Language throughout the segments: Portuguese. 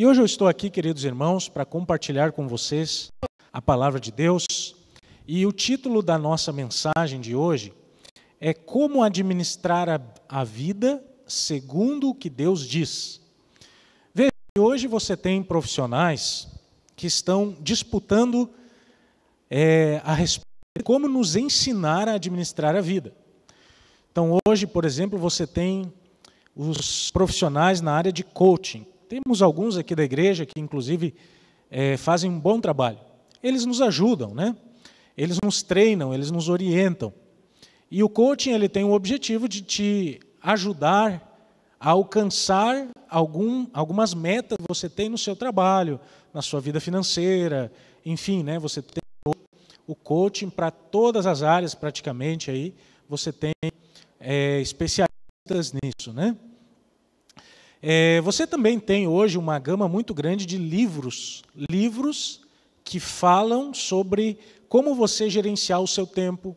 E hoje eu estou aqui, queridos irmãos, para compartilhar com vocês a palavra de Deus. E o título da nossa mensagem de hoje é Como administrar a, a vida segundo o que Deus diz. Veja que hoje você tem profissionais que estão disputando é, a respeito de como nos ensinar a administrar a vida. Então, hoje, por exemplo, você tem os profissionais na área de coaching, temos alguns aqui da igreja que, inclusive, é, fazem um bom trabalho. Eles nos ajudam, né? Eles nos treinam, eles nos orientam. E o coaching ele tem o objetivo de te ajudar a alcançar algum, algumas metas que você tem no seu trabalho, na sua vida financeira, enfim, né? Você tem o coaching para todas as áreas praticamente aí. Você tem é, especialistas nisso, né? É, você também tem hoje uma gama muito grande de livros, livros que falam sobre como você gerenciar o seu tempo,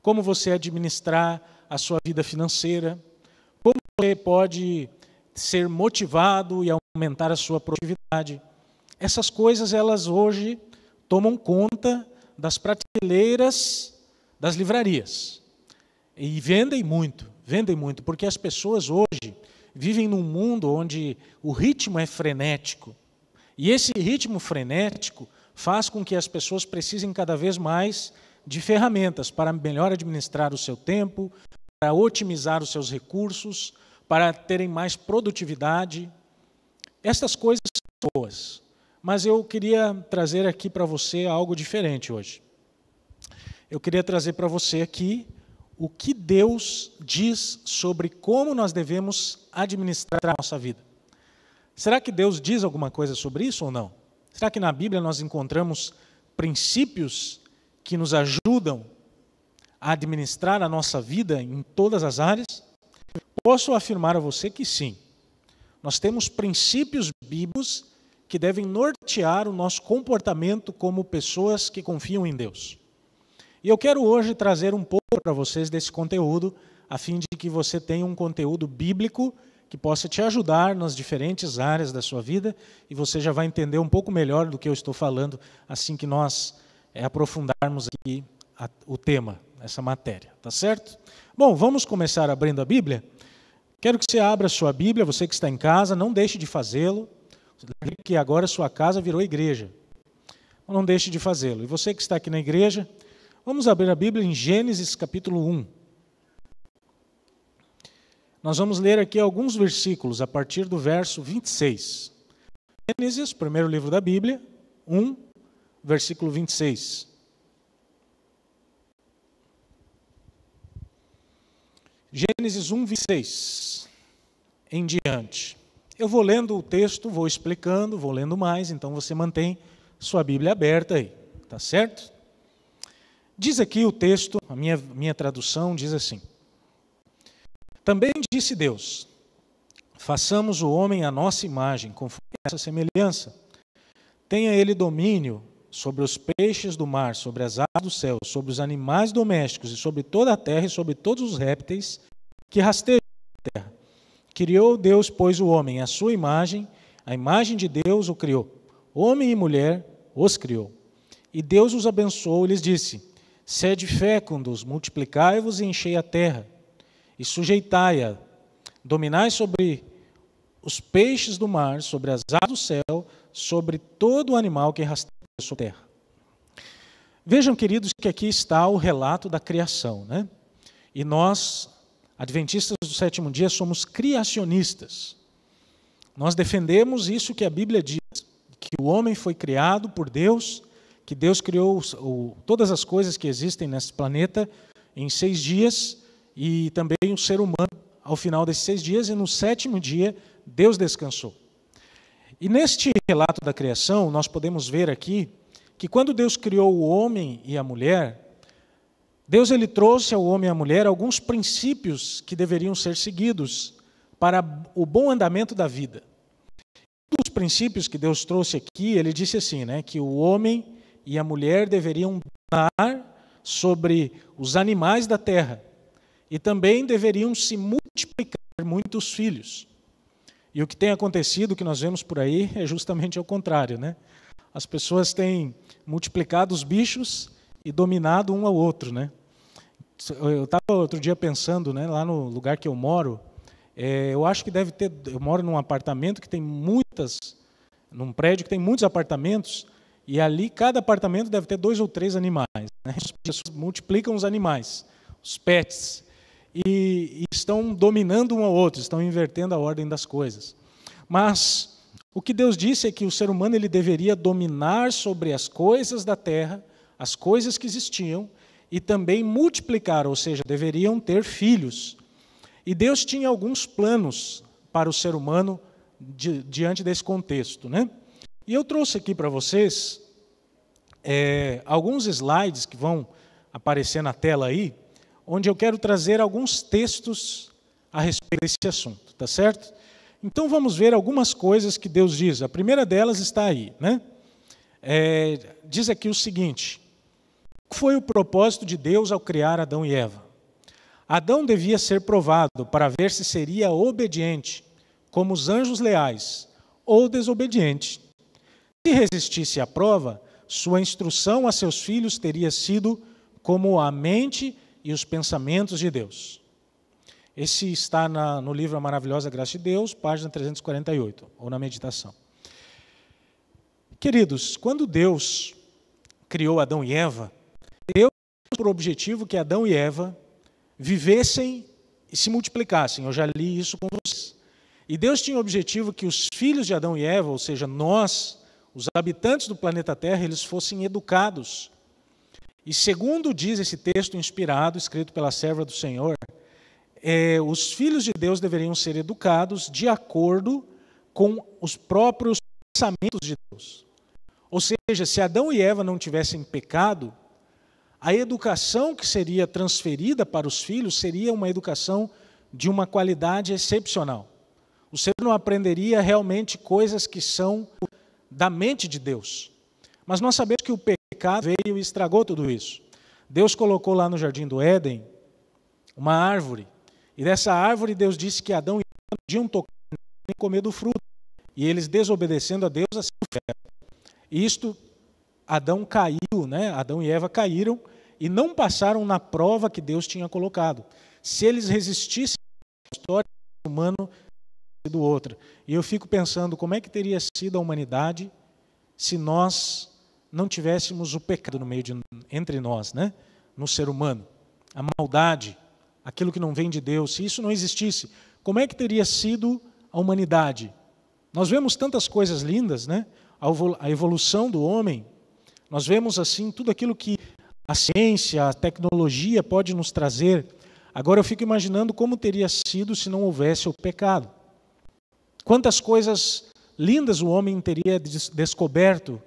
como você administrar a sua vida financeira, como você pode ser motivado e aumentar a sua produtividade. Essas coisas elas hoje tomam conta das prateleiras das livrarias e vendem muito, vendem muito, porque as pessoas hoje vivem num mundo onde o ritmo é frenético. E esse ritmo frenético faz com que as pessoas precisem cada vez mais de ferramentas para melhor administrar o seu tempo, para otimizar os seus recursos, para terem mais produtividade. Essas coisas são boas, mas eu queria trazer aqui para você algo diferente hoje. Eu queria trazer para você aqui o que Deus diz sobre como nós devemos administrar a nossa vida. Será que Deus diz alguma coisa sobre isso ou não? Será que na Bíblia nós encontramos princípios que nos ajudam a administrar a nossa vida em todas as áreas? Posso afirmar a você que sim. Nós temos princípios bíblicos que devem nortear o nosso comportamento como pessoas que confiam em Deus. E eu quero hoje trazer um pouco para vocês desse conteúdo, a fim de que você tenha um conteúdo bíblico que possa te ajudar nas diferentes áreas da sua vida e você já vai entender um pouco melhor do que eu estou falando assim que nós é, aprofundarmos aqui a, o tema, essa matéria, tá certo? Bom, vamos começar abrindo a Bíblia. Quero que você abra sua Bíblia, você que está em casa, não deixe de fazê-lo, que agora sua casa virou igreja. Não deixe de fazê-lo. E você que está aqui na igreja, Vamos abrir a Bíblia em Gênesis capítulo 1. Nós vamos ler aqui alguns versículos a partir do verso 26. Gênesis, primeiro livro da Bíblia, 1, versículo 26. Gênesis 1, 26 em diante. Eu vou lendo o texto, vou explicando, vou lendo mais, então você mantém sua Bíblia aberta aí, tá certo? Diz aqui o texto, a minha, minha tradução diz assim: Também disse Deus: Façamos o homem à nossa imagem, conforme essa semelhança. Tenha ele domínio sobre os peixes do mar, sobre as aves do céu, sobre os animais domésticos e sobre toda a terra e sobre todos os répteis que rastejam na terra. Criou Deus, pois, o homem à sua imagem, a imagem de Deus o criou. Homem e mulher os criou. E Deus os abençoou e lhes disse: Sede fécundos, multiplicai-vos e enchei a terra, e sujeitai-a. Dominai sobre os peixes do mar, sobre as aves do céu, sobre todo o animal que rasteja sobre a terra. Vejam, queridos, que aqui está o relato da criação. Né? E nós, adventistas do sétimo dia, somos criacionistas. Nós defendemos isso que a Bíblia diz, que o homem foi criado por Deus que Deus criou o, todas as coisas que existem nesse planeta em seis dias e também o ser humano ao final desses seis dias, e no sétimo dia Deus descansou. E neste relato da criação, nós podemos ver aqui que quando Deus criou o homem e a mulher, Deus ele trouxe ao homem e à mulher alguns princípios que deveriam ser seguidos para o bom andamento da vida. Um dos princípios que Deus trouxe aqui, ele disse assim, né, que o homem e a mulher deveriam dominar sobre os animais da terra e também deveriam se multiplicar muitos filhos. E o que tem acontecido, o que nós vemos por aí, é justamente o contrário, né? As pessoas têm multiplicado os bichos e dominado um ao outro, né? Eu estava outro dia pensando, né, lá no lugar que eu moro, é, eu acho que deve ter. Eu moro num apartamento que tem muitas, num prédio que tem muitos apartamentos, e ali cada apartamento deve ter dois ou três animais. Né? As pessoas multiplicam os animais, os pets, e, e estão dominando um ao outro, estão invertendo a ordem das coisas. Mas o que Deus disse é que o ser humano ele deveria dominar sobre as coisas da terra, as coisas que existiam, e também multiplicar, ou seja, deveriam ter filhos. E Deus tinha alguns planos para o ser humano di diante desse contexto, né? E eu trouxe aqui para vocês é, alguns slides que vão aparecer na tela aí, onde eu quero trazer alguns textos a respeito desse assunto, tá certo? Então vamos ver algumas coisas que Deus diz. A primeira delas está aí, né? É, diz aqui o seguinte: foi o propósito de Deus ao criar Adão e Eva? Adão devia ser provado para ver se seria obediente, como os anjos leais, ou desobediente, se resistisse à prova, sua instrução a seus filhos teria sido como a mente e os pensamentos de Deus. Esse está na, no livro A Maravilhosa Graça de Deus, página 348, ou na meditação. Queridos, quando Deus criou Adão e Eva, Deus tinha por objetivo que Adão e Eva vivessem e se multiplicassem. Eu já li isso com vocês. E Deus tinha o objetivo que os filhos de Adão e Eva, ou seja, nós, os habitantes do planeta Terra eles fossem educados. E segundo diz esse texto inspirado, escrito pela serva do Senhor, é, os filhos de Deus deveriam ser educados de acordo com os próprios pensamentos de Deus. Ou seja, se Adão e Eva não tivessem pecado, a educação que seria transferida para os filhos seria uma educação de uma qualidade excepcional. O ser não aprenderia realmente coisas que são da mente de Deus. Mas nós sabemos que o pecado veio e estragou tudo isso. Deus colocou lá no jardim do Éden uma árvore, e dessa árvore Deus disse que Adão e Eva podiam tocar e comer do fruto, e eles desobedecendo a Deus assim o fizeram. Isto Adão caiu, né? Adão e Eva caíram e não passaram na prova que Deus tinha colocado. Se eles resistissem à história, o humano sido outra. E eu fico pensando como é que teria sido a humanidade se nós não tivéssemos o pecado no meio de, entre nós, né? No ser humano, a maldade, aquilo que não vem de Deus, se isso não existisse, como é que teria sido a humanidade? Nós vemos tantas coisas lindas, né? A evolução do homem, nós vemos assim tudo aquilo que a ciência, a tecnologia pode nos trazer. Agora eu fico imaginando como teria sido se não houvesse o pecado. Quantas coisas lindas o homem teria des descoberto.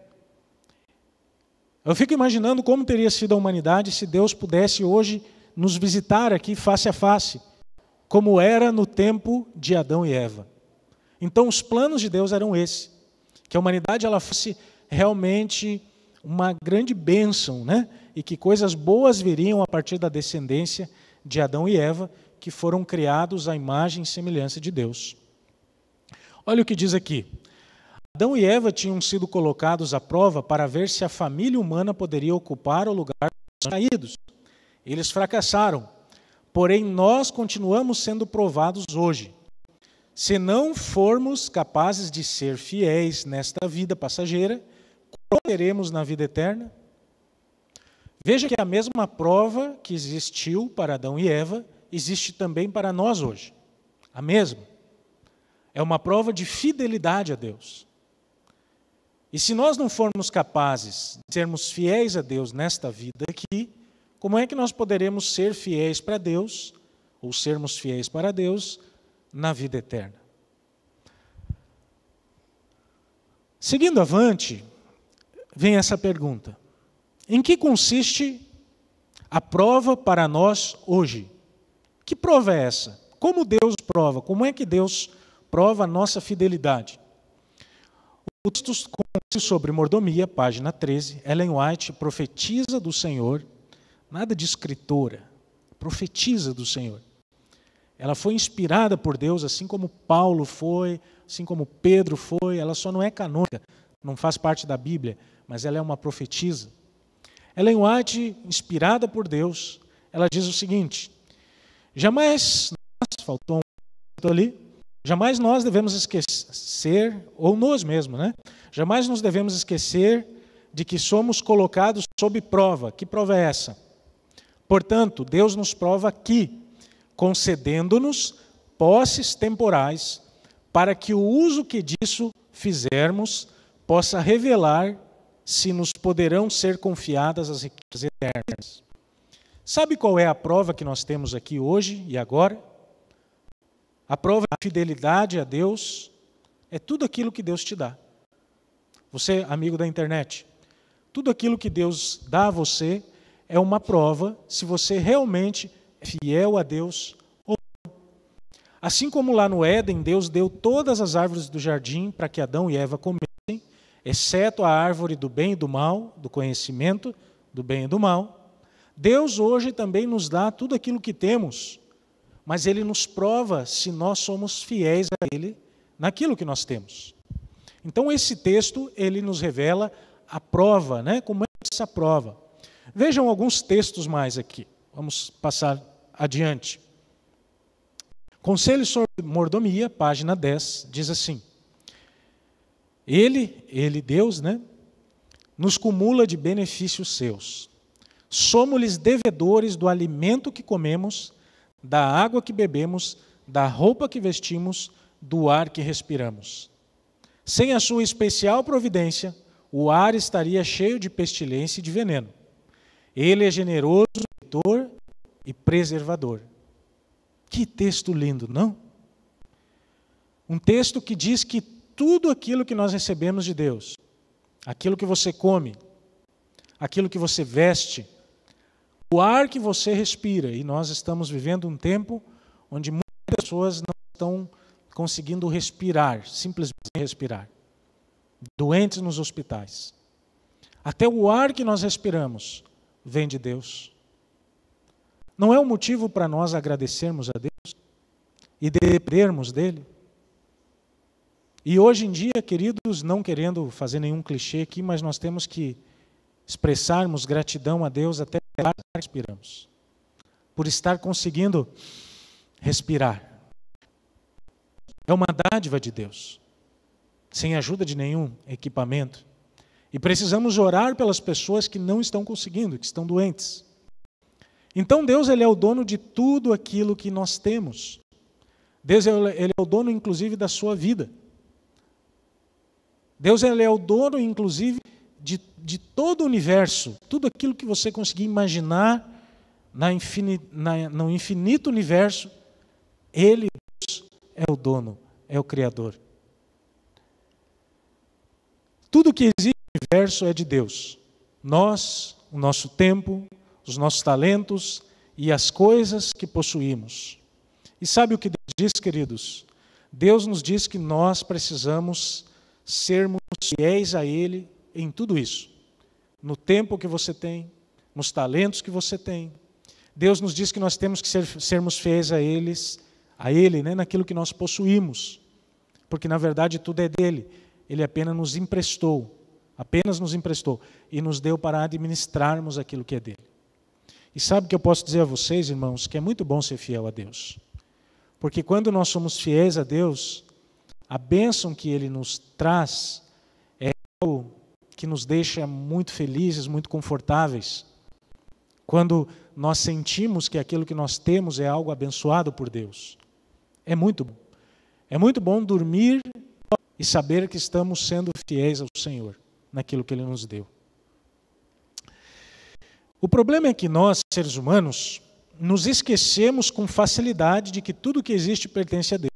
Eu fico imaginando como teria sido a humanidade se Deus pudesse hoje nos visitar aqui face a face, como era no tempo de Adão e Eva. Então os planos de Deus eram esse, que a humanidade ela fosse realmente uma grande bênção, né? E que coisas boas viriam a partir da descendência de Adão e Eva, que foram criados à imagem e semelhança de Deus. Olha o que diz aqui. Adão e Eva tinham sido colocados à prova para ver se a família humana poderia ocupar o lugar dos caídos. Eles fracassaram, porém nós continuamos sendo provados hoje. Se não formos capazes de ser fiéis nesta vida passageira, como teremos na vida eterna? Veja que a mesma prova que existiu para Adão e Eva existe também para nós hoje. A mesma é uma prova de fidelidade a Deus. E se nós não formos capazes de sermos fiéis a Deus nesta vida aqui, como é que nós poderemos ser fiéis para Deus, ou sermos fiéis para Deus, na vida eterna? Seguindo avante, vem essa pergunta: Em que consiste a prova para nós hoje? Que prova é essa? Como Deus prova? Como é que Deus prova a nossa fidelidade. O texto sobre mordomia, página 13, Ellen White profetiza do Senhor, nada de escritora, profetiza do Senhor. Ela foi inspirada por Deus, assim como Paulo foi, assim como Pedro foi, ela só não é canônica, não faz parte da Bíblia, mas ela é uma profetisa. Ellen White, inspirada por Deus, ela diz o seguinte: Jamais Nossa, faltou um ali, Jamais nós devemos esquecer, ou nós mesmos, né? Jamais nos devemos esquecer de que somos colocados sob prova. Que prova é essa? Portanto, Deus nos prova aqui, concedendo-nos posses temporais, para que o uso que disso fizermos possa revelar se nos poderão ser confiadas as riquezas eternas. Sabe qual é a prova que nós temos aqui hoje e agora? A prova da fidelidade a Deus é tudo aquilo que Deus te dá. Você, amigo da internet, tudo aquilo que Deus dá a você é uma prova se você realmente é fiel a Deus ou não. Assim como lá no Éden, Deus deu todas as árvores do jardim para que Adão e Eva comessem, exceto a árvore do bem e do mal, do conhecimento do bem e do mal. Deus hoje também nos dá tudo aquilo que temos mas ele nos prova se nós somos fiéis a ele naquilo que nós temos. Então esse texto ele nos revela a prova, né? Como é essa prova? Vejam alguns textos mais aqui. Vamos passar adiante. Conselho sobre mordomia, página 10, diz assim: Ele, ele Deus, né, nos cumula de benefícios seus. Somos-lhes devedores do alimento que comemos da água que bebemos, da roupa que vestimos, do ar que respiramos. Sem a sua especial providência, o ar estaria cheio de pestilência e de veneno. Ele é generoso, leitor e preservador. Que texto lindo, não? Um texto que diz que tudo aquilo que nós recebemos de Deus, aquilo que você come, aquilo que você veste, o ar que você respira, e nós estamos vivendo um tempo onde muitas pessoas não estão conseguindo respirar, simplesmente respirar. Doentes nos hospitais. Até o ar que nós respiramos vem de Deus. Não é um motivo para nós agradecermos a Deus e dependermos dele? E hoje em dia, queridos, não querendo fazer nenhum clichê aqui, mas nós temos que expressarmos gratidão a Deus até é respiramos. Por estar conseguindo respirar. É uma dádiva de Deus, sem ajuda de nenhum equipamento. E precisamos orar pelas pessoas que não estão conseguindo, que estão doentes. Então Deus ele é o dono de tudo aquilo que nós temos. Deus ele é o dono inclusive da sua vida. Deus ele é o dono inclusive de, de todo o universo, tudo aquilo que você conseguir imaginar na infinito, na, no infinito universo, Ele Deus, é o dono, é o Criador. Tudo que existe no universo é de Deus. Nós, o nosso tempo, os nossos talentos e as coisas que possuímos. E sabe o que Deus diz, queridos? Deus nos diz que nós precisamos sermos fiéis a Ele em tudo isso, no tempo que você tem, nos talentos que você tem. Deus nos diz que nós temos que ser, sermos fiéis a eles, a Ele, né, naquilo que nós possuímos, porque na verdade tudo é dele. Ele apenas nos emprestou, apenas nos emprestou e nos deu para administrarmos aquilo que é dele. E sabe o que eu posso dizer a vocês, irmãos, que é muito bom ser fiel a Deus. Porque quando nós somos fiéis a Deus, a bênção que Ele nos traz é algo que nos deixa muito felizes, muito confortáveis. Quando nós sentimos que aquilo que nós temos é algo abençoado por Deus. É muito bom. É muito bom dormir e saber que estamos sendo fiéis ao Senhor naquilo que Ele nos deu. O problema é que nós, seres humanos, nos esquecemos com facilidade de que tudo que existe pertence a Deus.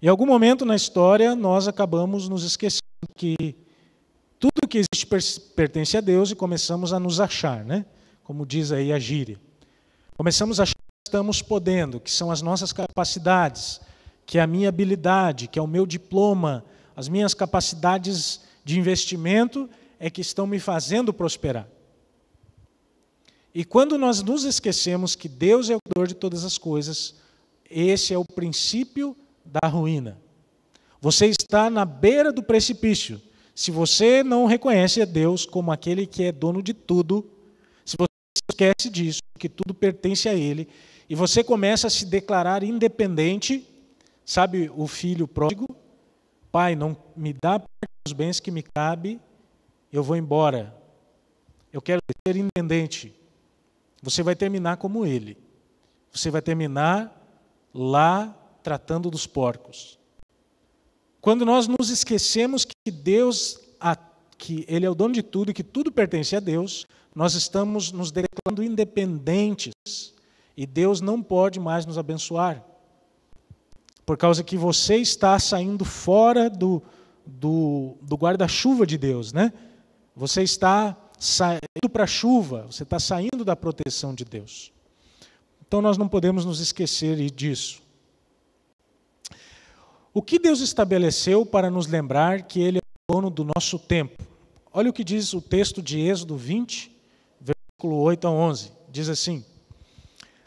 Em algum momento na história, nós acabamos nos esquecendo que tudo que existe pertence a Deus e começamos a nos achar, né? como diz aí a gíria. Começamos a achar que estamos podendo, que são as nossas capacidades, que é a minha habilidade, que é o meu diploma, as minhas capacidades de investimento é que estão me fazendo prosperar. E quando nós nos esquecemos que Deus é o Criador de todas as coisas, esse é o princípio da ruína. Você está na beira do precipício. Se você não reconhece a Deus como aquele que é dono de tudo, se você esquece disso, que tudo pertence a Ele, e você começa a se declarar independente, sabe o filho pródigo? Pai, não me dá parte dos bens que me cabe, eu vou embora. Eu quero ser independente. Você vai terminar como ele. Você vai terminar lá tratando dos porcos. Quando nós nos esquecemos que Deus, que Ele é o dono de tudo e que tudo pertence a Deus, nós estamos nos declarando independentes e Deus não pode mais nos abençoar. Por causa que você está saindo fora do, do, do guarda-chuva de Deus, né? Você está saindo para a chuva, você está saindo da proteção de Deus. Então nós não podemos nos esquecer disso. O que Deus estabeleceu para nos lembrar que Ele é o dono do nosso tempo? Olha o que diz o texto de Êxodo 20, versículo 8 a 11. Diz assim: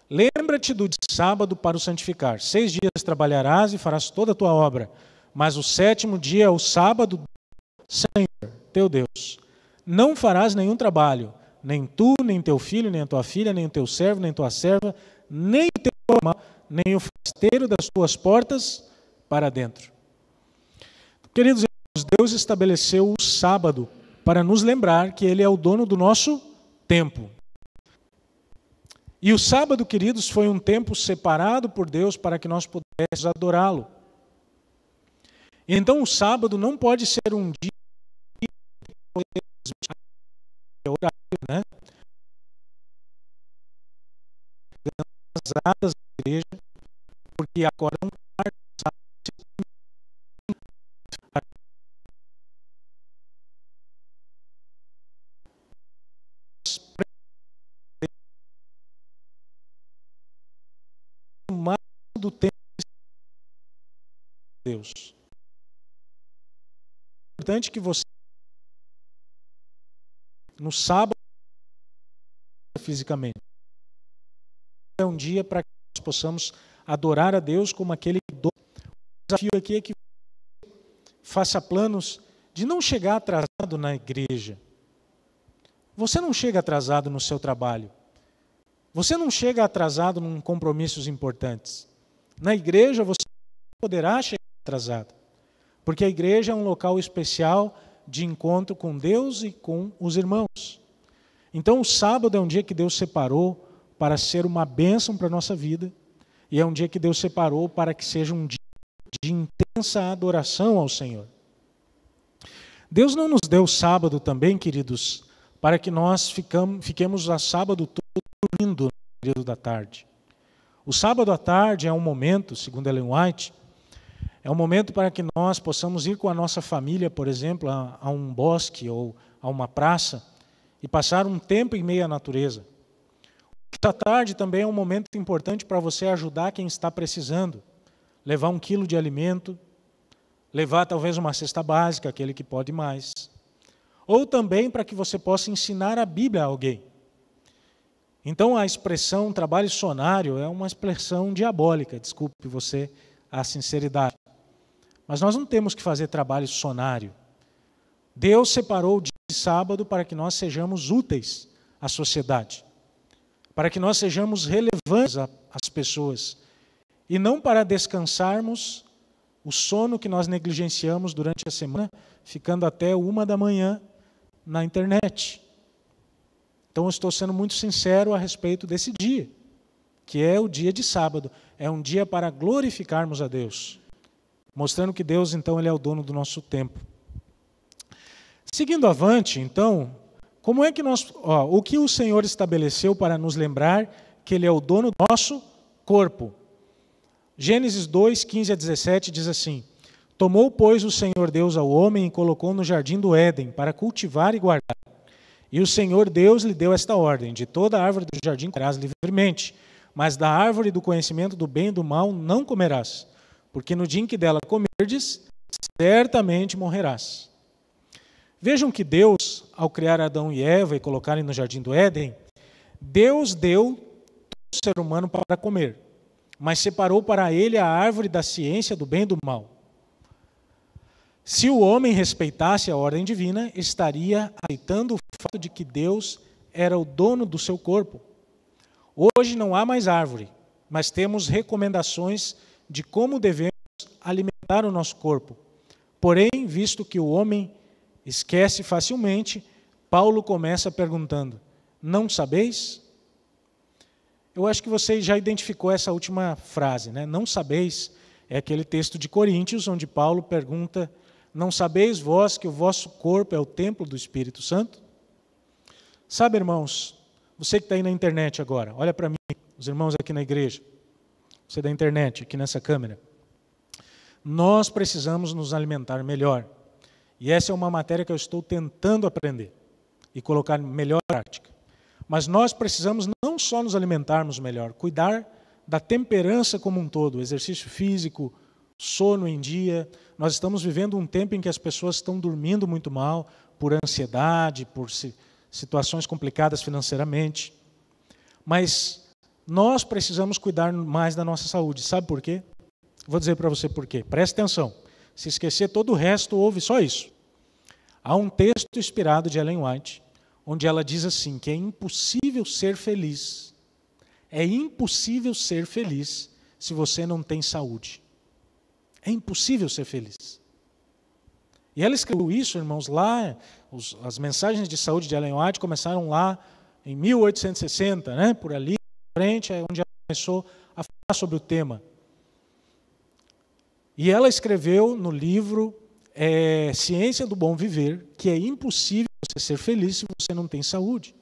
Lembra-te do sábado para o santificar. Seis dias trabalharás e farás toda a tua obra, mas o sétimo dia é o sábado do Senhor, teu Deus. Não farás nenhum trabalho, nem tu, nem teu filho, nem a tua filha, nem o teu servo, nem tua serva, nem o teu irmão, nem o forasteiro das tuas portas, para dentro. Queridos irmãos, Deus estabeleceu o sábado para nos lembrar que Ele é o dono do nosso tempo. E o sábado, queridos, foi um tempo separado por Deus para que nós pudéssemos adorá-lo. Então, o sábado não pode ser um dia horário, né? As da igreja, porque acordam Deus. É importante que você no sábado fisicamente. É um dia para que nós possamos adorar a Deus como aquele que O desafio aqui é que você faça planos de não chegar atrasado na igreja. Você não chega atrasado no seu trabalho. Você não chega atrasado em compromissos importantes. Na igreja você poderá chegar atrasada. Porque a igreja é um local especial de encontro com Deus e com os irmãos. Então, o sábado é um dia que Deus separou para ser uma bênção para a nossa vida, e é um dia que Deus separou para que seja um dia de intensa adoração ao Senhor. Deus não nos deu sábado também, queridos, para que nós ficamos, fiquemos a sábado todo dormindo no período da tarde. O sábado à tarde é um momento, segundo Ellen White, é um momento para que nós possamos ir com a nossa família, por exemplo, a, a um bosque ou a uma praça e passar um tempo em meio à natureza. Esta tarde também é um momento importante para você ajudar quem está precisando. Levar um quilo de alimento, levar talvez uma cesta básica, aquele que pode mais. Ou também para que você possa ensinar a Bíblia a alguém. Então a expressão trabalho sonário é uma expressão diabólica, desculpe você a sinceridade. Mas nós não temos que fazer trabalho sonário. Deus separou o dia de sábado para que nós sejamos úteis à sociedade, para que nós sejamos relevantes às pessoas, e não para descansarmos o sono que nós negligenciamos durante a semana, ficando até uma da manhã na internet. Então, eu estou sendo muito sincero a respeito desse dia, que é o dia de sábado. É um dia para glorificarmos a Deus mostrando que Deus então ele é o dono do nosso tempo. Seguindo avante, então, como é que nós, ó, o que o Senhor estabeleceu para nos lembrar que ele é o dono do nosso corpo? Gênesis 2, 15 a 17 diz assim: Tomou, pois, o Senhor Deus ao homem e colocou no jardim do Éden para cultivar e guardar. E o Senhor Deus lhe deu esta ordem: De toda árvore do jardim comerás livremente, mas da árvore do conhecimento do bem e do mal não comerás porque no dia em que dela comerdes, certamente morrerás. Vejam que Deus, ao criar Adão e Eva e colocarem no jardim do Éden, Deus deu todo o ser humano para comer, mas separou para ele a árvore da ciência do bem e do mal. Se o homem respeitasse a ordem divina, estaria aceitando o fato de que Deus era o dono do seu corpo. Hoje não há mais árvore, mas temos recomendações de como devemos alimentar o nosso corpo. Porém, visto que o homem esquece facilmente, Paulo começa perguntando: Não sabeis? Eu acho que você já identificou essa última frase, né? Não sabeis é aquele texto de Coríntios onde Paulo pergunta: Não sabeis vós que o vosso corpo é o templo do Espírito Santo? Sabe, irmãos, você que está aí na internet agora, olha para mim, os irmãos aqui na igreja você da internet, aqui nessa câmera. Nós precisamos nos alimentar melhor. E essa é uma matéria que eu estou tentando aprender e colocar melhor prática. Mas nós precisamos não só nos alimentarmos melhor, cuidar da temperança como um todo, exercício físico, sono em dia. Nós estamos vivendo um tempo em que as pessoas estão dormindo muito mal por ansiedade, por situações complicadas financeiramente. Mas nós precisamos cuidar mais da nossa saúde. Sabe por quê? Vou dizer para você por quê. Preste atenção. Se esquecer todo o resto, ouve só isso. Há um texto inspirado de Ellen White, onde ela diz assim: que é impossível ser feliz. É impossível ser feliz se você não tem saúde. É impossível ser feliz. E ela escreveu isso, irmãos, lá, os, as mensagens de saúde de Ellen White começaram lá em 1860, né, por ali, frente, é onde ela começou a falar sobre o tema. E ela escreveu no livro é, Ciência do Bom Viver que é impossível você ser feliz se você não tem saúde.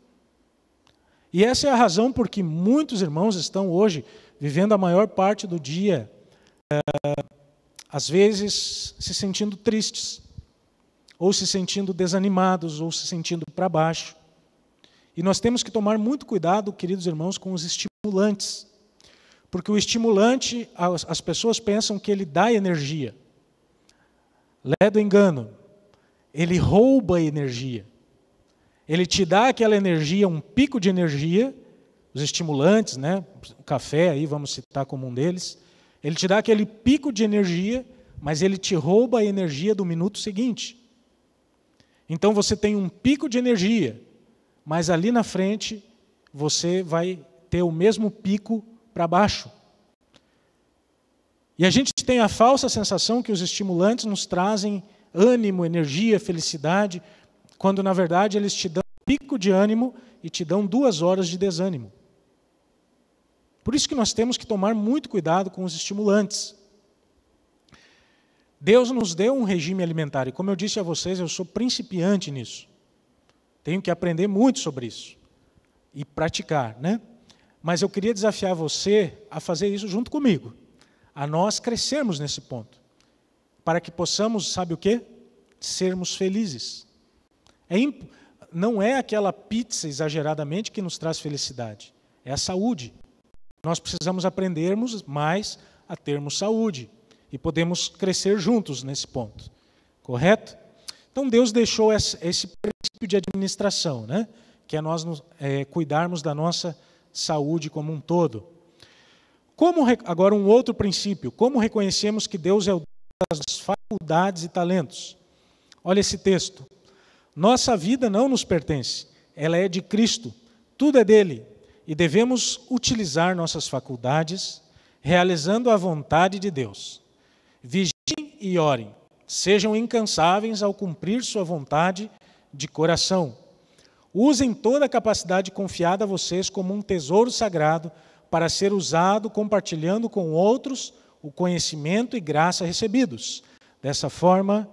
E essa é a razão por que muitos irmãos estão hoje vivendo a maior parte do dia, é, às vezes se sentindo tristes, ou se sentindo desanimados, ou se sentindo para baixo. E nós temos que tomar muito cuidado, queridos irmãos, com os estímulos estimulantes. Porque o estimulante, as, pessoas pensam que ele dá energia. Lé do engano. Ele rouba energia. Ele te dá aquela energia, um pico de energia, os estimulantes, né? O café aí, vamos citar como um deles. Ele te dá aquele pico de energia, mas ele te rouba a energia do minuto seguinte. Então você tem um pico de energia, mas ali na frente você vai ter o mesmo pico para baixo. E a gente tem a falsa sensação que os estimulantes nos trazem ânimo, energia, felicidade, quando na verdade eles te dão pico de ânimo e te dão duas horas de desânimo. Por isso que nós temos que tomar muito cuidado com os estimulantes. Deus nos deu um regime alimentar, e como eu disse a vocês, eu sou principiante nisso. Tenho que aprender muito sobre isso e praticar, né? Mas eu queria desafiar você a fazer isso junto comigo, a nós crescermos nesse ponto, para que possamos, sabe o quê? Sermos felizes. É imp... Não é aquela pizza exageradamente que nos traz felicidade, é a saúde. Nós precisamos aprendermos mais a termos saúde e podemos crescer juntos nesse ponto, correto? Então Deus deixou esse princípio de administração, né? que é nós é, cuidarmos da nossa saúde como um todo. Como, agora, um outro princípio: como reconhecemos que Deus é o Deus das faculdades e talentos? Olha esse texto. Nossa vida não nos pertence, ela é de Cristo, tudo é dele, e devemos utilizar nossas faculdades, realizando a vontade de Deus. Vigiem e orem, sejam incansáveis ao cumprir sua vontade de coração Usem toda a capacidade confiada a vocês como um tesouro sagrado para ser usado compartilhando com outros o conhecimento e graça recebidos. Dessa forma,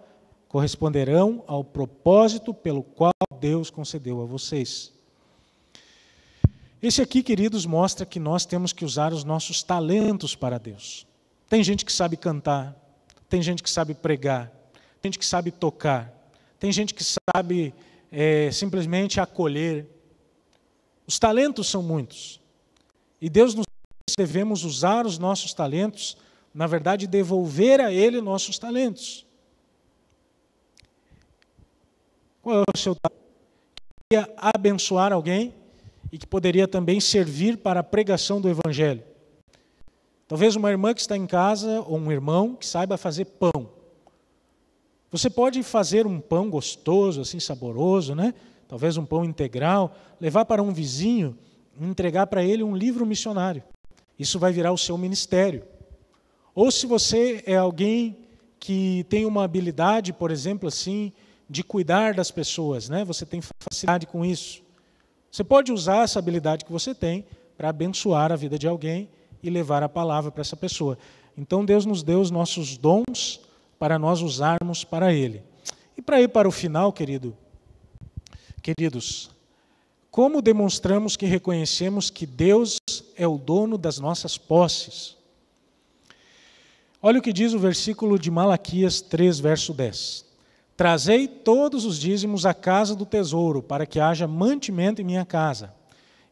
corresponderão ao propósito pelo qual Deus concedeu a vocês. Esse aqui, queridos, mostra que nós temos que usar os nossos talentos para Deus. Tem gente que sabe cantar, tem gente que sabe pregar, tem gente que sabe tocar, tem gente que sabe é, simplesmente acolher. Os talentos são muitos. E Deus nos devemos usar os nossos talentos, na verdade, devolver a Ele nossos talentos. Qual é o seu talento? Que poderia abençoar alguém e que poderia também servir para a pregação do Evangelho. Talvez uma irmã que está em casa, ou um irmão, que saiba fazer pão. Você pode fazer um pão gostoso, assim saboroso, né? Talvez um pão integral, levar para um vizinho, entregar para ele um livro missionário. Isso vai virar o seu ministério. Ou se você é alguém que tem uma habilidade, por exemplo, assim, de cuidar das pessoas, né? Você tem facilidade com isso. Você pode usar essa habilidade que você tem para abençoar a vida de alguém e levar a palavra para essa pessoa. Então Deus nos deu os nossos dons para nós usarmos para Ele. E para ir para o final, querido, queridos, como demonstramos que reconhecemos que Deus é o dono das nossas posses? Olha o que diz o versículo de Malaquias 3, verso 10. Trazei todos os dízimos à casa do tesouro, para que haja mantimento em minha casa.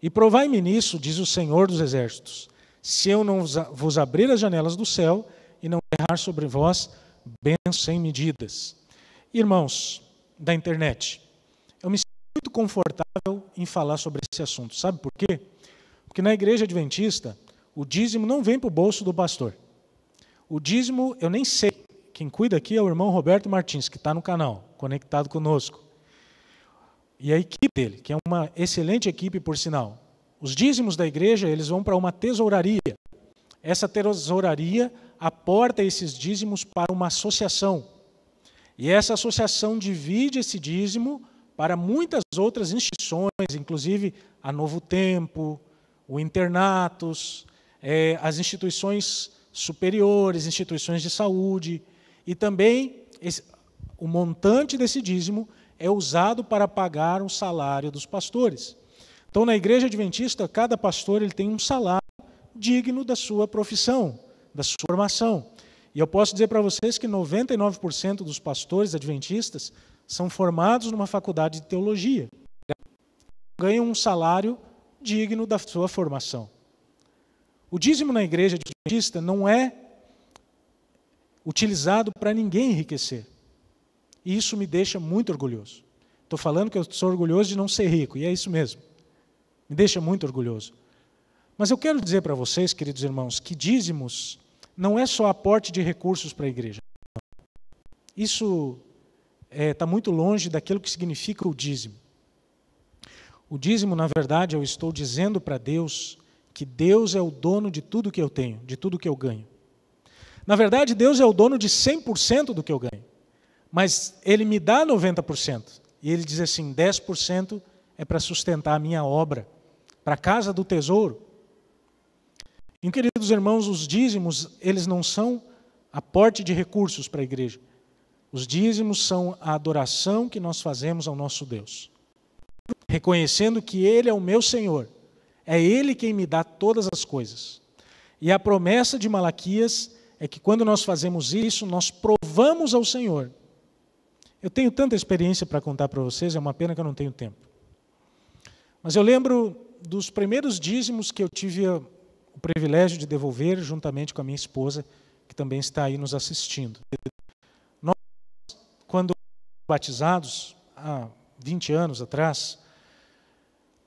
E provai-me nisso, diz o Senhor dos Exércitos, se eu não vos abrir as janelas do céu e não errar sobre vós bênção sem medidas. Irmãos da internet, eu me sinto muito confortável em falar sobre esse assunto. Sabe por quê? Porque na igreja adventista, o dízimo não vem para o bolso do pastor. O dízimo, eu nem sei. Quem cuida aqui é o irmão Roberto Martins, que está no canal, conectado conosco. E a equipe dele, que é uma excelente equipe, por sinal. Os dízimos da igreja, eles vão para uma tesouraria. Essa tesouraria aporta esses dízimos para uma associação. E essa associação divide esse dízimo para muitas outras instituições, inclusive a Novo Tempo, o Internatos, é, as instituições superiores, instituições de saúde. E também esse, o montante desse dízimo é usado para pagar o salário dos pastores. Então, na igreja adventista, cada pastor ele tem um salário digno da sua profissão da sua formação. E eu posso dizer para vocês que 99% dos pastores adventistas são formados numa faculdade de teologia. Ganham um salário digno da sua formação. O dízimo na igreja adventista não é utilizado para ninguém enriquecer. E isso me deixa muito orgulhoso. Estou falando que eu sou orgulhoso de não ser rico, e é isso mesmo. Me deixa muito orgulhoso. Mas eu quero dizer para vocês, queridos irmãos, que dízimos não é só aporte de recursos para a igreja. Isso está eh, é, muito longe daquilo que significa o dízimo. O dízimo, na verdade, eu estou dizendo para Deus que Deus é o dono de tudo que eu tenho, de tudo que eu ganho. Na verdade, Deus é o dono de 100% do que eu ganho, mas Ele me dá 90%. E Ele diz assim: 10% é para sustentar a minha obra, para a casa do tesouro. E, queridos irmãos, os dízimos, eles não são aporte de recursos para a igreja. Os dízimos são a adoração que nós fazemos ao nosso Deus. Reconhecendo que Ele é o meu Senhor, é Ele quem me dá todas as coisas. E a promessa de Malaquias é que quando nós fazemos isso, nós provamos ao Senhor. Eu tenho tanta experiência para contar para vocês, é uma pena que eu não tenho tempo. Mas eu lembro dos primeiros dízimos que eu tive o privilégio de devolver juntamente com a minha esposa, que também está aí nos assistindo. Nós, quando batizados, há 20 anos atrás,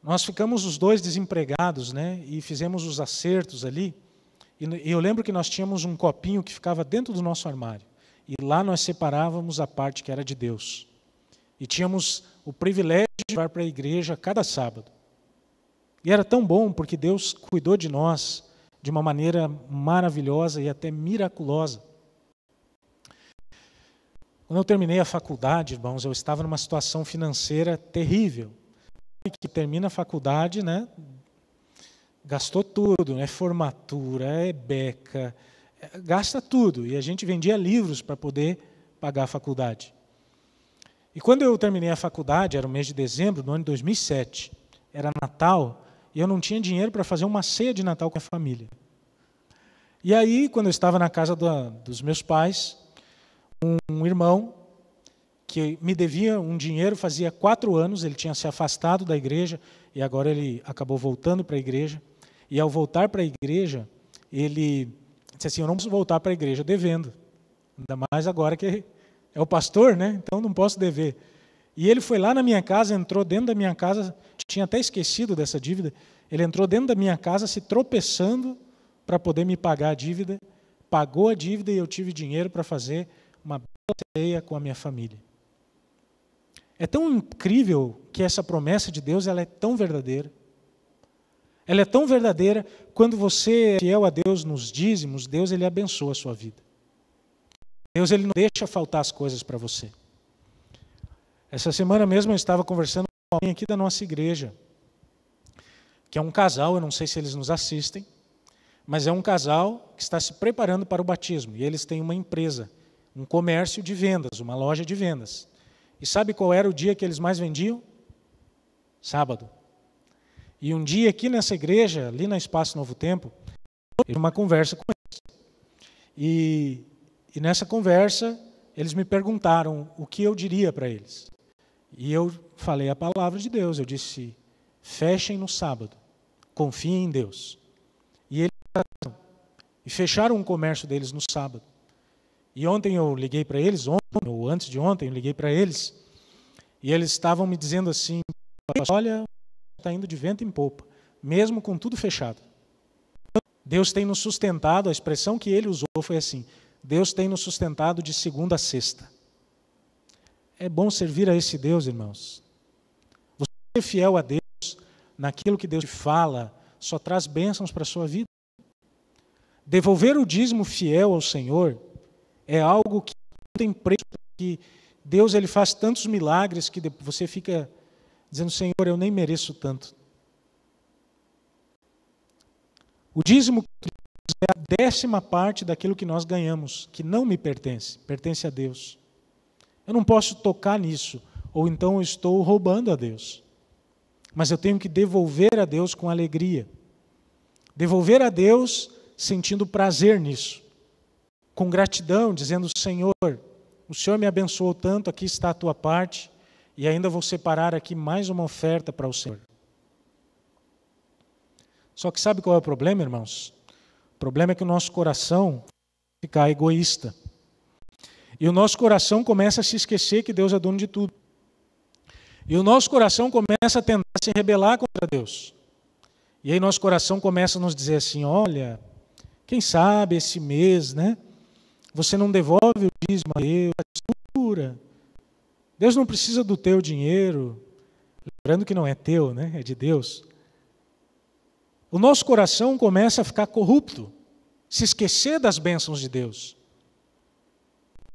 nós ficamos os dois desempregados, né? E fizemos os acertos ali. E eu lembro que nós tínhamos um copinho que ficava dentro do nosso armário. E lá nós separávamos a parte que era de Deus. E tínhamos o privilégio de levar para a igreja cada sábado. E era tão bom porque Deus cuidou de nós de uma maneira maravilhosa e até miraculosa. Quando eu terminei a faculdade, irmãos, eu estava numa situação financeira terrível. Que termina a faculdade, né? Gastou tudo, né? Formatura, é beca, é, gasta tudo. E a gente vendia livros para poder pagar a faculdade. E quando eu terminei a faculdade, era o mês de dezembro do ano de 2007, era Natal, e eu não tinha dinheiro para fazer uma ceia de Natal com a família. E aí, quando eu estava na casa da, dos meus pais, um, um irmão que me devia um dinheiro fazia quatro anos, ele tinha se afastado da igreja e agora ele acabou voltando para a igreja. E ao voltar para a igreja, ele disse assim: Eu não posso voltar para a igreja devendo, ainda mais agora que é o pastor, né? Então não posso dever. E ele foi lá na minha casa, entrou dentro da minha casa, tinha até esquecido dessa dívida. Ele entrou dentro da minha casa se tropeçando para poder me pagar a dívida. Pagou a dívida e eu tive dinheiro para fazer uma bela ceia com a minha família. É tão incrível que essa promessa de Deus ela é tão verdadeira. Ela é tão verdadeira quando você é fiel a Deus nos dízimos, Deus ele abençoa a sua vida. Deus ele não deixa faltar as coisas para você. Essa semana mesmo eu estava conversando com alguém aqui da nossa igreja, que é um casal, eu não sei se eles nos assistem, mas é um casal que está se preparando para o batismo. E eles têm uma empresa, um comércio de vendas, uma loja de vendas. E sabe qual era o dia que eles mais vendiam? Sábado. E um dia aqui nessa igreja, ali na Espaço Novo Tempo, tive uma conversa com eles. E, e nessa conversa, eles me perguntaram o que eu diria para eles. E eu falei a palavra de Deus, eu disse: fechem no sábado, confiem em Deus. E eles e fecharam o comércio deles no sábado. E ontem eu liguei para eles, ontem ou antes de ontem, eu liguei para eles, e eles estavam me dizendo assim: olha, está indo de vento em popa, mesmo com tudo fechado. Deus tem nos sustentado, a expressão que ele usou foi assim: Deus tem nos sustentado de segunda a sexta. É bom servir a esse Deus, irmãos. Você ser fiel a Deus naquilo que Deus te fala só traz bênçãos para a sua vida. Devolver o dízimo fiel ao Senhor é algo que não tem preço, porque Deus ele faz tantos milagres que você fica dizendo: Senhor, eu nem mereço tanto. O dízimo é a décima parte daquilo que nós ganhamos, que não me pertence, pertence a Deus. Eu não posso tocar nisso, ou então eu estou roubando a Deus. Mas eu tenho que devolver a Deus com alegria. Devolver a Deus sentindo prazer nisso. Com gratidão, dizendo: Senhor, o Senhor me abençoou tanto, aqui está a tua parte, e ainda vou separar aqui mais uma oferta para o Senhor. Só que sabe qual é o problema, irmãos? O problema é que o nosso coração fica egoísta. E o nosso coração começa a se esquecer que Deus é dono de tudo. E o nosso coração começa a tentar se rebelar contra Deus. E aí nosso coração começa a nos dizer assim: olha, quem sabe esse mês, né? Você não devolve o dízimo a Deus, a textura. Deus não precisa do teu dinheiro. Lembrando que não é teu, né? É de Deus. O nosso coração começa a ficar corrupto, se esquecer das bênçãos de Deus.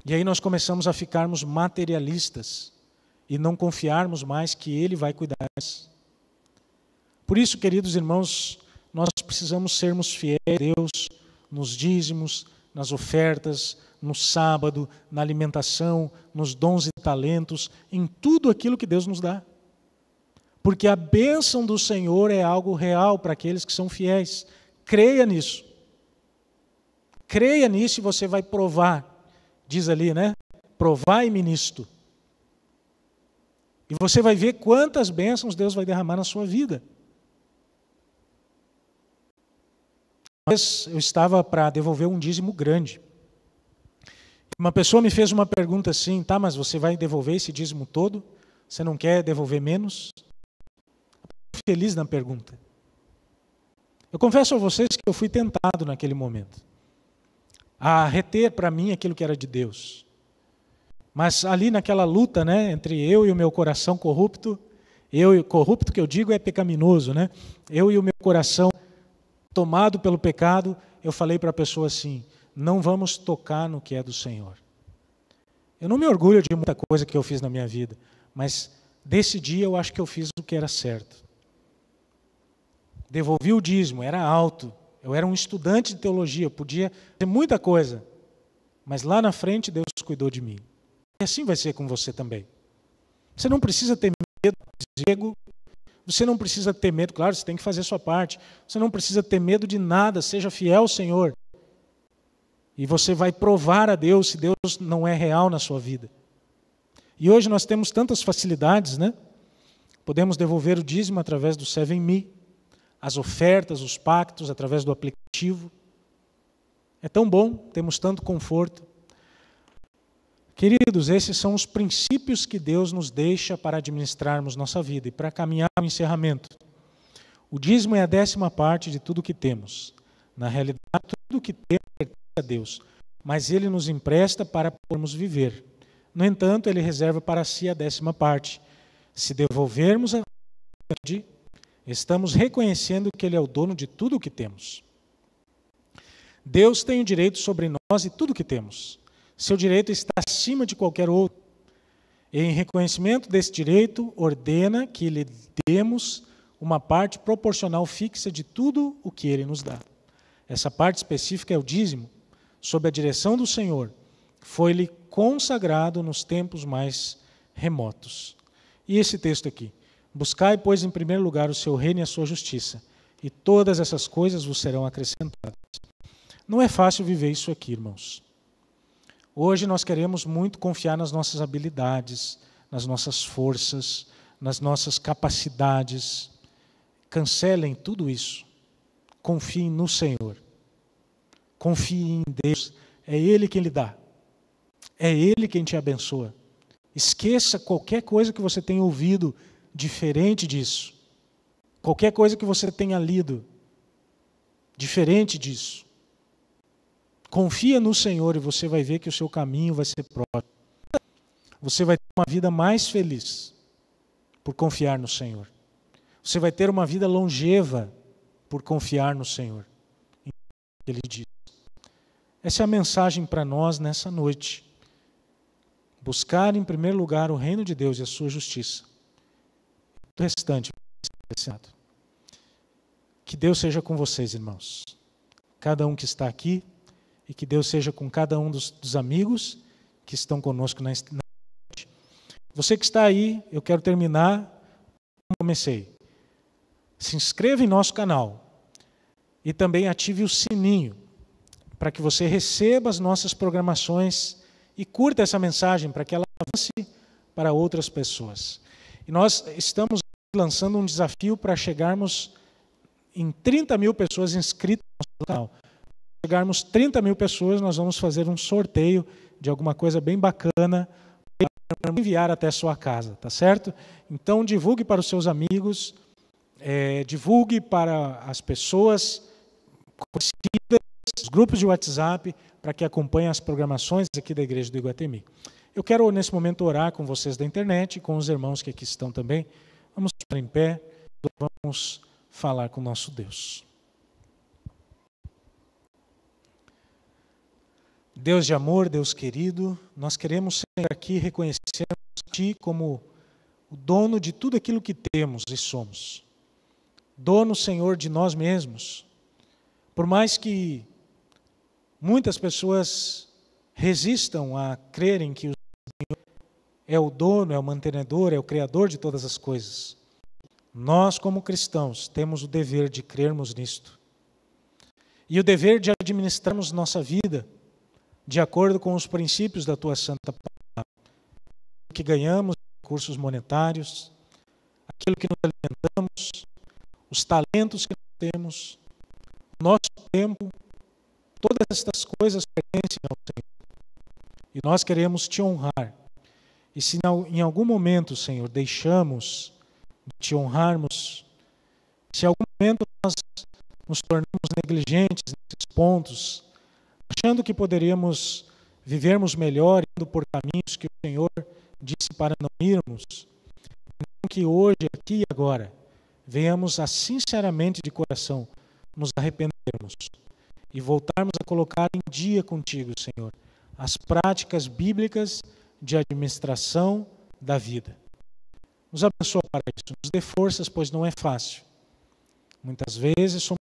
E aí nós começamos a ficarmos materialistas e não confiarmos mais que Ele vai cuidar. Por isso, queridos irmãos, nós precisamos sermos fiéis a Deus nos dízimos, nas ofertas, no sábado, na alimentação, nos dons e talentos, em tudo aquilo que Deus nos dá. Porque a bênção do Senhor é algo real para aqueles que são fiéis. Creia nisso. Creia nisso e você vai provar diz ali, né? Provai-me nisto. E você vai ver quantas bênçãos Deus vai derramar na sua vida. mas eu estava para devolver um dízimo grande. Uma pessoa me fez uma pergunta assim: tá, mas você vai devolver esse dízimo todo? Você não quer devolver menos? Feliz na pergunta. Eu confesso a vocês que eu fui tentado naquele momento a reter para mim aquilo que era de Deus. Mas ali naquela luta, né, entre eu e o meu coração corrupto, eu corrupto que eu digo é pecaminoso, né? Eu e o meu coração tomado pelo pecado, eu falei para a pessoa assim: não vamos tocar no que é do Senhor. Eu não me orgulho de muita coisa que eu fiz na minha vida, mas desse dia eu acho que eu fiz o que era certo. Devolvi o dízimo, era alto, eu era um estudante de teologia, podia ter muita coisa. Mas lá na frente Deus cuidou de mim. E assim vai ser com você também. Você não precisa ter medo de ego. Você não precisa ter medo, claro, você tem que fazer sua parte. Você não precisa ter medo de nada, seja fiel ao Senhor. E você vai provar a Deus se Deus não é real na sua vida. E hoje nós temos tantas facilidades, né? Podemos devolver o dízimo através do Seven Me as ofertas, os pactos através do aplicativo. É tão bom, temos tanto conforto. Queridos, esses são os princípios que Deus nos deixa para administrarmos nossa vida e para caminhar o encerramento. O dízimo é a décima parte de tudo que temos. Na realidade, tudo que temos pertence a Deus, mas Ele nos empresta para podermos viver. No entanto, Ele reserva para si a décima parte. Se devolvermos a verdade, Estamos reconhecendo que Ele é o dono de tudo o que temos. Deus tem o direito sobre nós e tudo o que temos. Seu direito está acima de qualquer outro. E, em reconhecimento desse direito, ordena que lhe demos uma parte proporcional fixa de tudo o que ele nos dá. Essa parte específica é o dízimo, sob a direção do Senhor, foi-lhe consagrado nos tempos mais remotos. E esse texto aqui? Buscai, pois, em primeiro lugar o seu reino e a sua justiça, e todas essas coisas vos serão acrescentadas. Não é fácil viver isso aqui, irmãos. Hoje nós queremos muito confiar nas nossas habilidades, nas nossas forças, nas nossas capacidades. Cancelem tudo isso. Confiem no Senhor. Confiem em Deus. É Ele quem lhe dá. É Ele quem te abençoa. Esqueça qualquer coisa que você tenha ouvido diferente disso. Qualquer coisa que você tenha lido, diferente disso. Confia no Senhor e você vai ver que o seu caminho vai ser próximo. Você vai ter uma vida mais feliz por confiar no Senhor. Você vai ter uma vida longeva por confiar no Senhor. Ele diz. Essa é a mensagem para nós nessa noite. Buscar em primeiro lugar o reino de Deus e a sua justiça o restante Que Deus seja com vocês, irmãos. Cada um que está aqui e que Deus seja com cada um dos, dos amigos que estão conosco na noite. Você que está aí, eu quero terminar como comecei. Se inscreva em nosso canal e também ative o sininho para que você receba as nossas programações e curta essa mensagem para que ela avance para outras pessoas. E nós estamos lançando um desafio para chegarmos em 30 mil pessoas inscritas no canal. Para chegarmos 30 mil pessoas, nós vamos fazer um sorteio de alguma coisa bem bacana para enviar até sua casa, tá certo? Então divulgue para os seus amigos, é, divulgue para as pessoas conhecidas, os grupos de WhatsApp, para que acompanhem as programações aqui da Igreja do Iguatemi. Eu quero, nesse momento, orar com vocês da internet, com os irmãos que aqui estão também. Vamos ficar em pé, vamos falar com nosso Deus. Deus de amor, Deus querido, nós queremos ser aqui reconhecendo Ti como o dono de tudo aquilo que temos e somos. Dono, Senhor, de nós mesmos. Por mais que muitas pessoas resistam a crerem que é o dono, é o mantenedor, é o criador de todas as coisas. Nós, como cristãos, temos o dever de crermos nisto. E o dever de administrarmos nossa vida de acordo com os princípios da tua santa palavra. O que ganhamos, recursos monetários, aquilo que nos alimentamos, os talentos que temos, nosso tempo, todas estas coisas pertencem ao Senhor. E nós queremos te honrar e se em algum momento, Senhor, deixamos de te honrarmos, se em algum momento nós nos tornamos negligentes nesses pontos, achando que poderíamos vivermos melhor indo por caminhos que o Senhor disse para não irmos, então que hoje, aqui e agora, venhamos a sinceramente de coração nos arrependermos e voltarmos a colocar em dia contigo, Senhor, as práticas bíblicas de administração da vida. Nos abençoa para isso, nos dê forças, pois não é fácil. Muitas vezes somos